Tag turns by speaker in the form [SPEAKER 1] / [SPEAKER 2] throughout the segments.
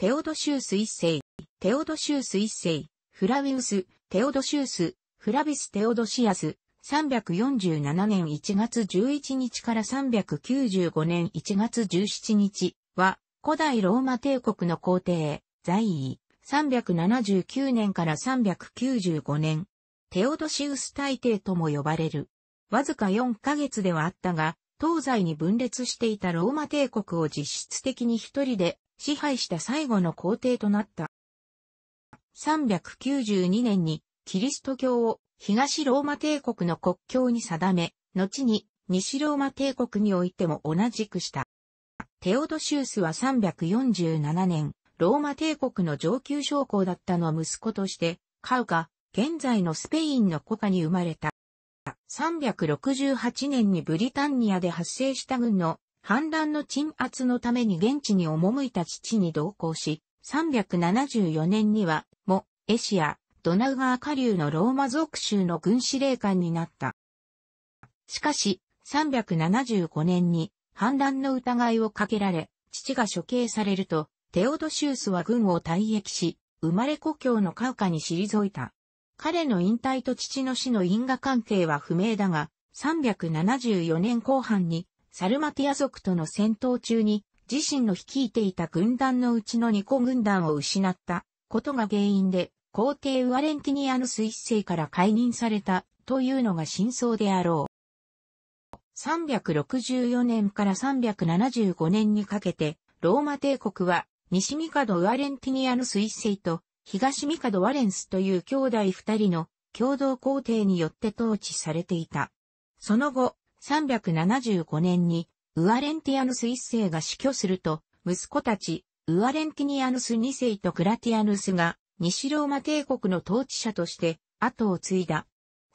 [SPEAKER 1] テオドシウス一世、テオドシウス一世、フラウィウス、テオドシウス、フラビス・テオドシアス、347年1月11日から395年1月17日は、古代ローマ帝国の皇帝、在位、379年から395年、テオドシウス大帝とも呼ばれる。わずか4ヶ月ではあったが、東西に分裂していたローマ帝国を実質的に一人で支配した最後の皇帝となった。392年にキリスト教を東ローマ帝国の国教に定め、後に西ローマ帝国においても同じくした。テオドシウスは347年、ローマ帝国の上級将校だったの息子として、カウカ、現在のスペインのコカに生まれた。368年にブリタンニアで発生した軍の反乱の鎮圧のために現地に赴いた父に同行し、374年には、も、エシア、ドナウ川下流のローマ属州の軍司令官になった。しかし、375年に反乱の疑いをかけられ、父が処刑されると、テオドシウスは軍を退役し、生まれ故郷のカウカに退いた。彼の引退と父の死の因果関係は不明だが、374年後半にサルマティア族との戦闘中に、自身の率いていた軍団のうちの2個軍団を失ったことが原因で、皇帝ウアレンティニアの一世から解任されたというのが真相であろう。364年から375年にかけて、ローマ帝国は西帝ウアレンティニアの一世と東帝ワレンスという兄弟二人の共同皇帝によって統治されていた。その後、3 7 5年に、ウアレンティアヌス一世が死去すると、息子たち、ウアレンティニアヌス二世とクラティアヌスが、西ローマ帝国の統治者として、後を継いだ。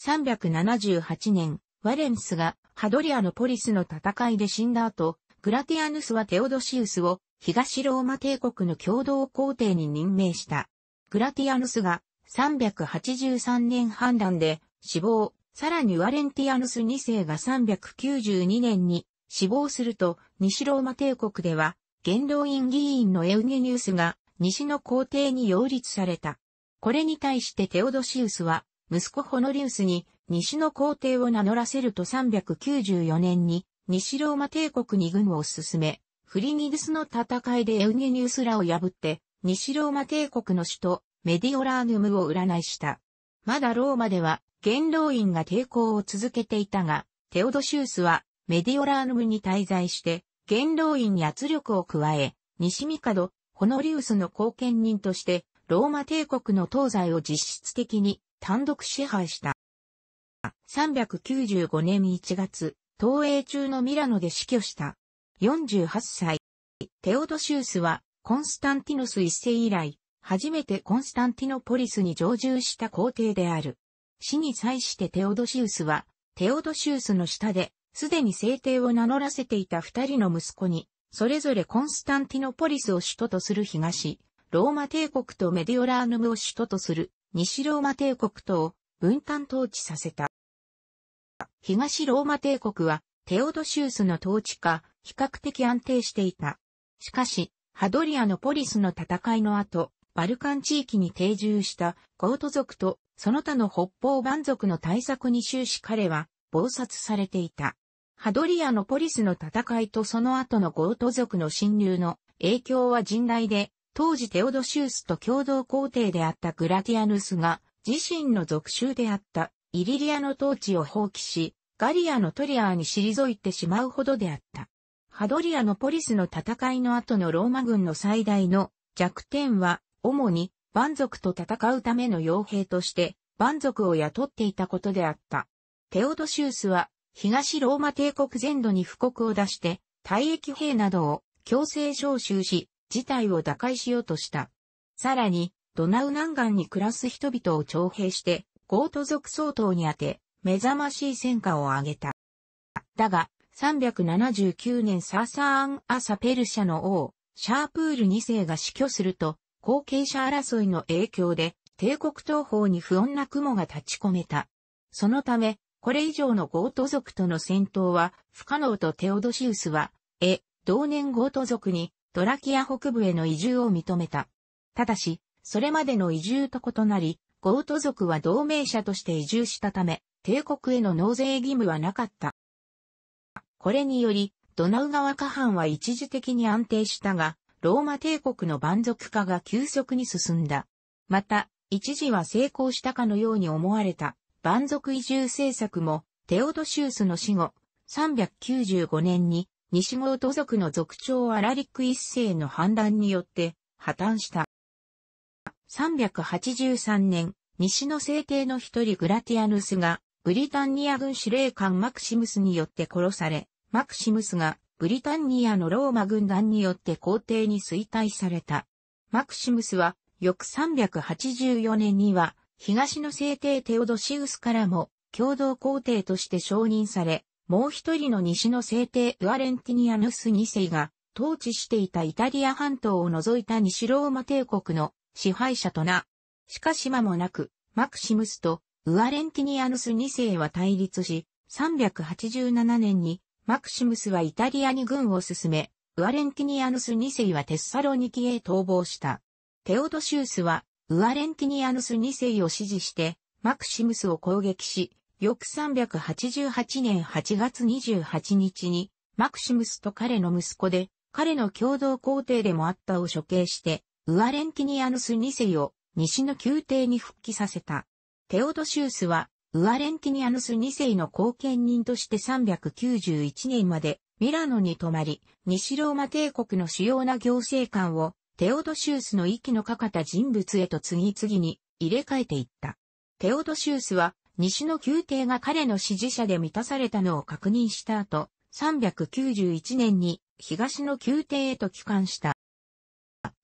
[SPEAKER 1] 378年、ワレンスがハドリアのポリスの戦いで死んだ後、グラティアヌスはテオドシウスを東ローマ帝国の共同皇帝に任命した。グラティアヌスが383年判断で死亡、さらにワレンティアヌス2世が392年に死亡すると、西ローマ帝国では、元老院議員のエウゲニウスが西の皇帝に擁立された。これに対してテオドシウスは、息子ホノリウスに西の皇帝を名乗らせると394年に西ローマ帝国に軍を進め、フリニグスの戦いでエウゲニウスらを破って、西ローマ帝国の首都メディオラーヌムを占いした。まだローマでは元老院が抵抗を続けていたが、テオドシウスはメディオラーヌムに滞在して、元老院に圧力を加え、西ミカド、ホノリウスの後見人として、ローマ帝国の東西を実質的に単独支配した。395年1月、東映中のミラノで死去した。48歳。テオドシウスは、コンスタンティノス一世以来、初めてコンスタンティノポリスに常住した皇帝である。死に際してテオドシウスは、テオドシウスの下で、すでに聖帝を名乗らせていた二人の息子に、それぞれコンスタンティノポリスを首都とする東、ローマ帝国とメディオラーヌムを首都とする西ローマ帝国とを分担統治させた。東ローマ帝国はテオドシウスの統治下、比較的安定していた。しかし、ハドリアのポリスの戦いの後、バルカン地域に定住したゴート族とその他の北方蛮族の対策に終始彼は、暴殺されていた。ハドリアのポリスの戦いとその後のゴート族の侵入の影響は甚大で、当時テオドシウスと共同皇帝であったグラティアヌスが、自身の属州であったイリリアの統治を放棄し、ガリアのトリアーに退いてしまうほどであった。ハドリアのポリスの戦いの後のローマ軍の最大の弱点は、主に蛮族と戦うための傭兵として蛮族を雇っていたことであった。テオドシウスは東ローマ帝国全土に布告を出して退役兵などを強制招集し事態を打開しようとした。さらにドナウ南岸に暮らす人々を徴兵してゴート族総統に当て目覚ましい戦果を挙げた。だが、379年サーサーン・アサペルシャの王、シャープール2世が死去すると、後継者争いの影響で、帝国東方に不穏な雲が立ち込めた。そのため、これ以上のゴート族との戦闘は不可能とテオドシウスは、え、同年ゴート族にドラキア北部への移住を認めた。ただし、それまでの移住と異なり、ゴート族は同盟者として移住したため、帝国への納税義務はなかった。これにより、ドナウ川下半は一時的に安定したが、ローマ帝国の蛮族化が急速に進んだ。また、一時は成功したかのように思われた、蛮族移住政策も、テオドシウスの死後、395年に、西ゴート族の族長アラリック一世の反乱によって、破綻した。383年、西の聖帝の一人グラティアヌスが、ブリタンニア軍司令官マクシムスによって殺され、マクシムスがブリタンニアのローマ軍団によって皇帝に衰退された。マクシムスは、翌384年には、東の聖帝テオドシウスからも、共同皇帝として承認され、もう一人の西の聖帝ウアレンティニアヌス2世が、統治していたイタリア半島を除いた西ローマ帝国の支配者とな。しかし間もなく、マクシムスとウアレンティニアヌス2世は対立し、387年にマクシムスはイタリアに軍を進め、ウアレンティニアヌス2世はテッサロニキへ逃亡した。テオドシウスは、ウアレンティニアヌス2世を支持して、マクシムスを攻撃し、翌388年8月28日に、マクシムスと彼の息子で、彼の共同皇帝でもあったを処刑して、ウアレンティニアヌス2世を西の宮廷に復帰させた。テオドシウスはウアレンティニアヌス2世の後見人として391年までミラノに泊まり、西ローマ帝国の主要な行政官をテオドシウスの息のかかった人物へと次々に入れ替えていった。テオドシウスは西の宮廷が彼の支持者で満たされたのを確認した後、391年に東の宮廷へと帰還した。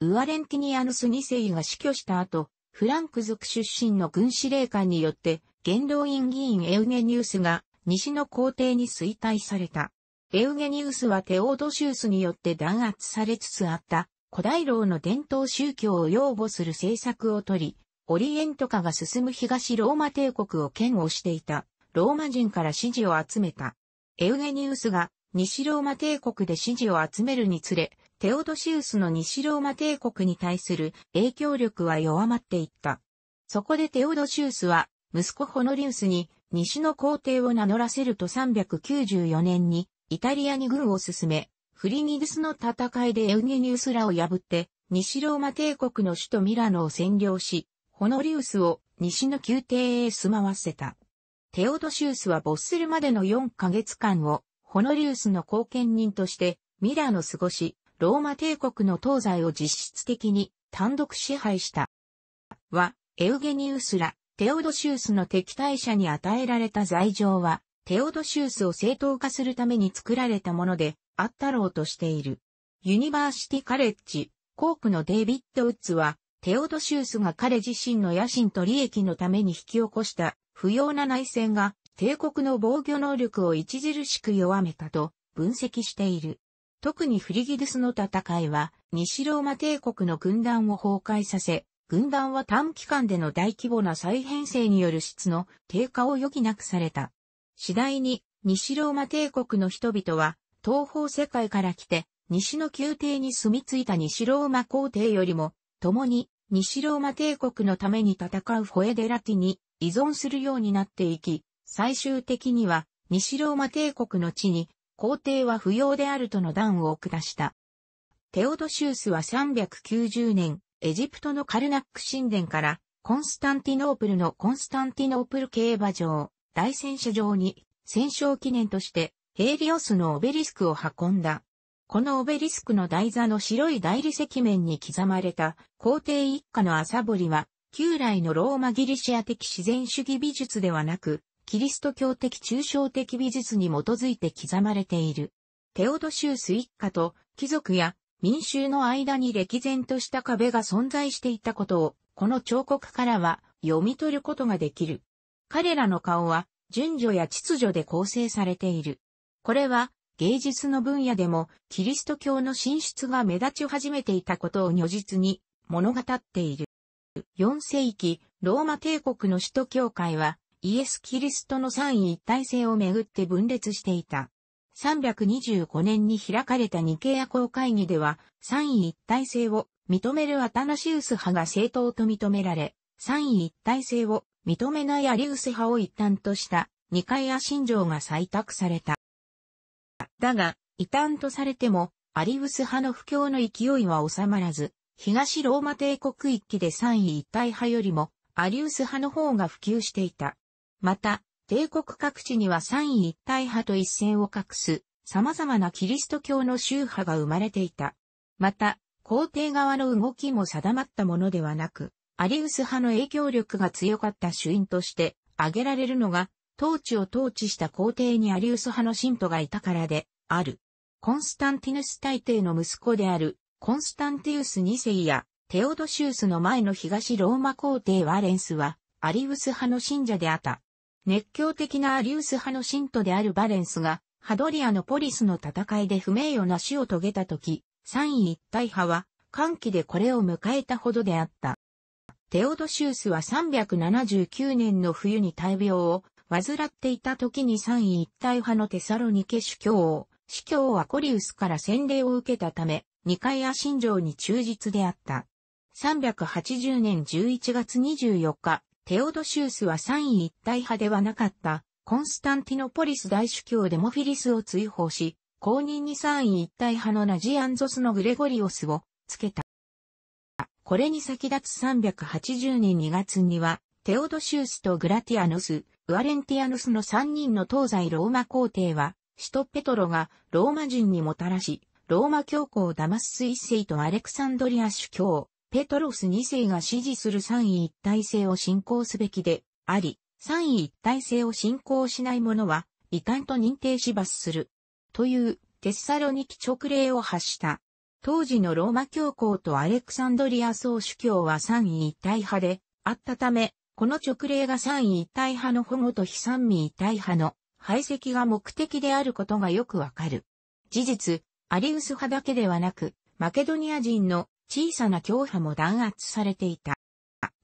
[SPEAKER 1] ウアレンティニアヌス2世が死去した後、フランク族出身の軍司令官によって元老院議員エウゲニウスが西の皇帝に衰退された。エウゲニウスはテオードシウスによって弾圧されつつあった古代ロの伝統宗教を擁護する政策をとり、オリエント化が進む東ローマ帝国を嫌悪していたローマ人から支持を集めた。エウゲニウスが西ローマ帝国で支持を集めるにつれ、テオドシウスの西ローマ帝国に対する影響力は弱まっていった。そこでテオドシウスは息子ホノリウスに西の皇帝を名乗らせると394年にイタリアに軍を進め、フリニデスの戦いでエウゲニウスらを破って西ローマ帝国の首都ミラノを占領し、ホノリウスを西の宮廷へ住まわせた。テオドシウスは没するまでの4ヶ月間をホノリウスの後見人としてミラノを過ごし、ローマ帝国の東西を実質的に単独支配した。は、エウゲニウスら、テオドシウスの敵対者に与えられた罪状は、テオドシウスを正当化するために作られたもので、あったろうとしている。ユニバーシティカレッジ、コークのデイビッド・ウッズは、テオドシウスが彼自身の野心と利益のために引き起こした不要な内戦が帝国の防御能力を著しく弱めたと分析している。特にフリギドスの戦いは西ローマ帝国の軍団を崩壊させ、軍団は短期間での大規模な再編成による質の低下を余儀なくされた。次第に、西ローマ帝国の人々は、東方世界から来て、西の宮廷に住み着いた西ローマ皇帝よりも、共に、西ローマ帝国のために戦うフォエデラティに依存するようになっていき、最終的には、西ローマ帝国の地に、皇帝は不要であるとの断を下した。テオドシウスは390年、エジプトのカルナック神殿から、コンスタンティノープルのコンスタンティノープル競馬場、大戦車場に、戦勝記念として、ヘイリオスのオベリスクを運んだ。このオベリスクの台座の白い大理石面に刻まれた皇帝一家の朝堀は、旧来のローマギリシア的自然主義美術ではなく、キリスト教的抽象的美術に基づいて刻まれている。テオドシウス一家と貴族や民衆の間に歴然とした壁が存在していたことを、この彫刻からは読み取ることができる。彼らの顔は順序や秩序で構成されている。これは芸術の分野でもキリスト教の進出が目立ち始めていたことを如実に物語っている。4世紀、ローマ帝国の首都教会はイエス・キリストの三位一体性をめぐって分裂していた。3 2 5年に開かれたニケア公会議では、三位一体性を認めるアタナシウス派が正当と認められ、三位一体性を認めないアリウス派を一端としたニカイア信条が採択された。だが、異端とされても、アリウス派の不況の勢いは収まらず、東ローマ帝国一域で三位一体派よりも、アリウス派の方が普及していた。また、帝国各地には三位一体派と一線を画す様々なキリスト教の宗派が生まれていた。また、皇帝側の動きも定まったものではなく、アリウス派の影響力が強かった主因として挙げられるのが、統治を統治した皇帝にアリウス派の信徒がいたからである。コンスタンティヌス大帝の息子であるコンスタンティウス2世やテオドシウスの前の東ローマ皇帝ワレンスはアリウス派の信者であった。熱狂的なアリウス派の信徒であるバレンスが、ハドリアのポリスの戦いで不名誉な死を遂げた時、三位一体派は、歓喜でこれを迎えたほどであった。テオドシウスは379年の冬に大病を患っていた時に三位一体派のテサロニケ主教を、司教はコリウスから洗礼を受けたため、二階屋信条に忠実であった。380年11月24日、テオドシウスは三位一体派ではなかった、コンスタンティノポリス大主教デモフィリスを追放し、公認に三位一体派のナジアンゾスのグレゴリオスをつけた。これに先立つ380年2月には、テオドシウスとグラティアヌス、ウアレンティアヌスの3人の東西ローマ皇帝は、首都ペトロがローマ人にもたらし、ローマ教皇ダマス一世とアレクサンドリア主教、ペトロス2世が支持する三位一体制を信仰すべきであり、三位一体制を信仰しない者は、異端と認定し罰する。という、テッサロニキ勅令を発した。当時のローマ教皇とアレクサンドリア総主教は三位一体派であったため、この勅令が三位一体派の保護と非三位一体派の排斥が目的であることがよくわかる。事実、アリウス派だけではなく、マケドニア人の小さな教派も弾圧されていた。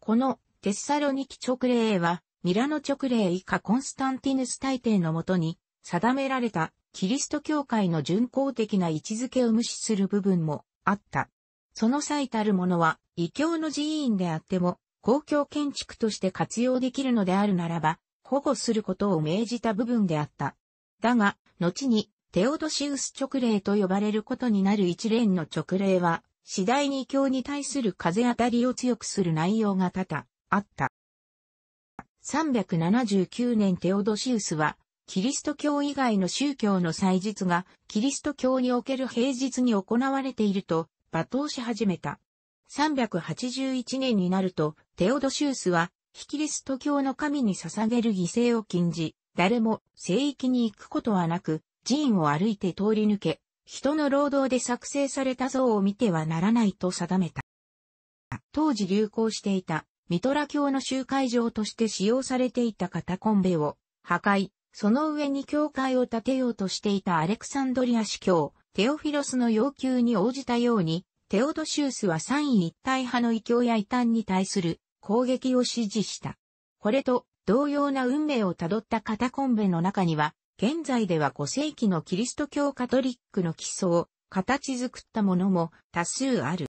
[SPEAKER 1] このテッサロニキ直令は、ミラノ直令以下コンスタンティヌス大帝のもとに定められたキリスト教会の巡行的な位置づけを無視する部分もあった。その最たるものは、異教の寺院であっても、公共建築として活用できるのであるならば、保護することを命じた部分であった。だが、後に、テオドシウス直令と呼ばれることになる一連の直令は、次第に教に対する風当たりを強くする内容が多々あった。379年テオドシウスは、キリスト教以外の宗教の祭日が、キリスト教における平日に行われていると、罵倒し始めた。381年になると、テオドシウスは、非キリスト教の神に捧げる犠牲を禁じ、誰も聖域に行くことはなく、寺院を歩いて通り抜け、人の労働で作成された像を見てはならないと定めた。当時流行していたミトラ教の集会場として使用されていたカタコンベを破壊、その上に教会を建てようとしていたアレクサンドリア司教、テオフィロスの要求に応じたように、テオドシウスは三位一体派の異教や異端に対する攻撃を指示した。これと同様な運命をたどったカタコンベの中には、現在では5世紀のキリスト教カトリックの基礎を形作ったものも多数ある。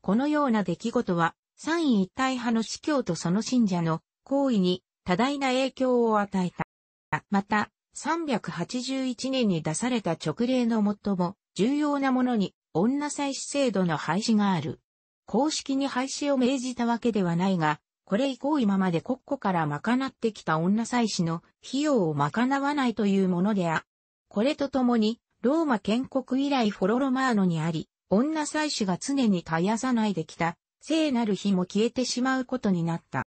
[SPEAKER 1] このような出来事は、三位一体派の司教とその信者の行為に多大な影響を与えた。また、381年に出された直令の最も重要なものに女祭祀制度の廃止がある。公式に廃止を命じたわけではないが、これ以降今まで国庫から賄ってきた女祭祀の費用を賄わないというものであ。これとともに、ローマ建国以来フォロロマーノにあり、女祭祀が常に絶やさないできた、聖なる日も消えてしまうことになった。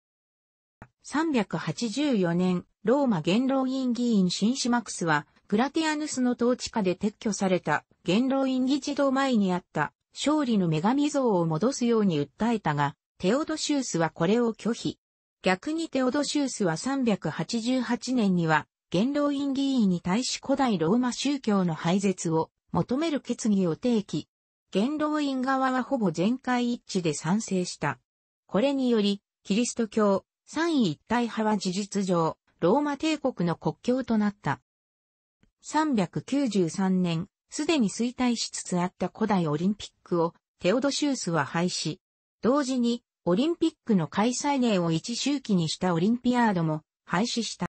[SPEAKER 1] 384年、ローマ元老院議員シンシマクスは、グラティアヌスの統治下で撤去された元老院議事堂前にあった勝利の女神像を戻すように訴えたが、テオドシウスはこれを拒否。逆にテオドシウスは388年には、元老院議員に対し古代ローマ宗教の廃絶を求める決議を提起。元老院側はほぼ全会一致で賛成した。これにより、キリスト教、三位一体派は事実上、ローマ帝国の国境となった。393年、すでに衰退しつつあった古代オリンピックをテオドシウスは廃止。同時にオリンピックの開催年を一周期にしたオリンピアードも廃止した。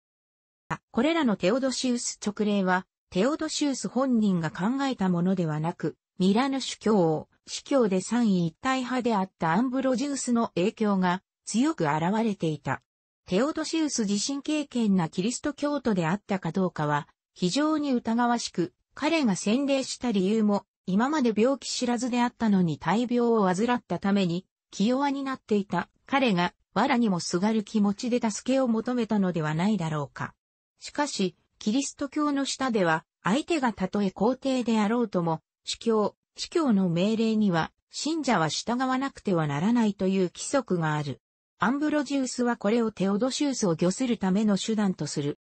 [SPEAKER 1] これらのテオドシウス勅令は、テオドシウス本人が考えたものではなく、ミラノ主教を、司教で三位一体派であったアンブロジウスの影響が強く現れていた。テオドシウス自身経験なキリスト教徒であったかどうかは非常に疑わしく、彼が洗礼した理由も今まで病気知らずであったのに大病を患ったために気弱になっていた彼が、藁にもすがる気持ちで助けを求めたのではないだろうか。しかし、キリスト教の下では、相手がたとえ皇帝であろうとも、司教、司教の命令には、信者は従わなくてはならないという規則がある。アンブロジウスはこれをテオドシウスを御するための手段とする。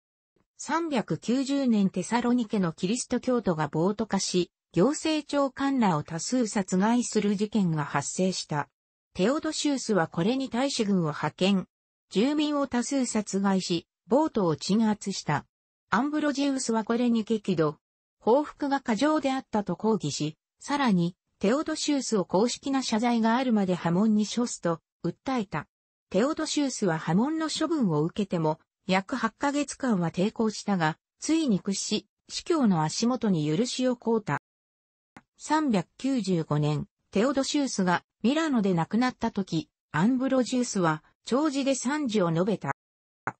[SPEAKER 1] 390年テサロニケのキリスト教徒が暴徒化し、行政長官らを多数殺害する事件が発生した。テオドシウスはこれに大使軍を派遣。住民を多数殺害し、ボートを鎮圧した。アンブロジウスはこれに激怒。報復が過剰であったと抗議し、さらに、テオドシウスを公式な謝罪があるまで波紋に処すと、訴えた。テオドシウスは波紋の処分を受けても、約8ヶ月間は抵抗したが、ついに屈し、司教の足元に許しを請うた。395年、テオドシウスがミラノで亡くなった時、アンブロジウスは長寿で賛辞を述べた。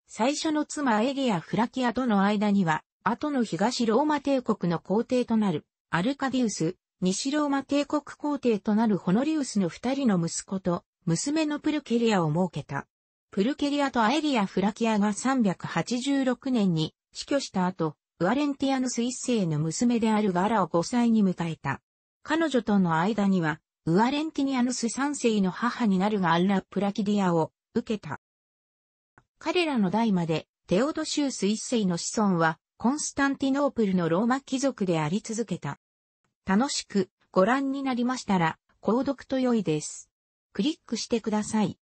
[SPEAKER 1] 最初の妻エリア・フラキアとの間には、後の東ローマ帝国の皇帝となるアルカディウス、西ローマ帝国皇帝となるホノリウスの二人の息子と娘のプルケリアを設けた。プルケリアとアエリア・フラキアが386年に死去した後、ウアレンティアヌス一世の娘であるガラを5歳に迎えた。彼女との間には、ウアレンティニアヌス三世の母になるがアンラ・プラキディアを受けた。彼らの代まで、テオドシウス一世の子孫は、コンスタンティノープルのローマ貴族であり続けた。楽しくご覧になりましたら、購読と良いです。クリックしてください。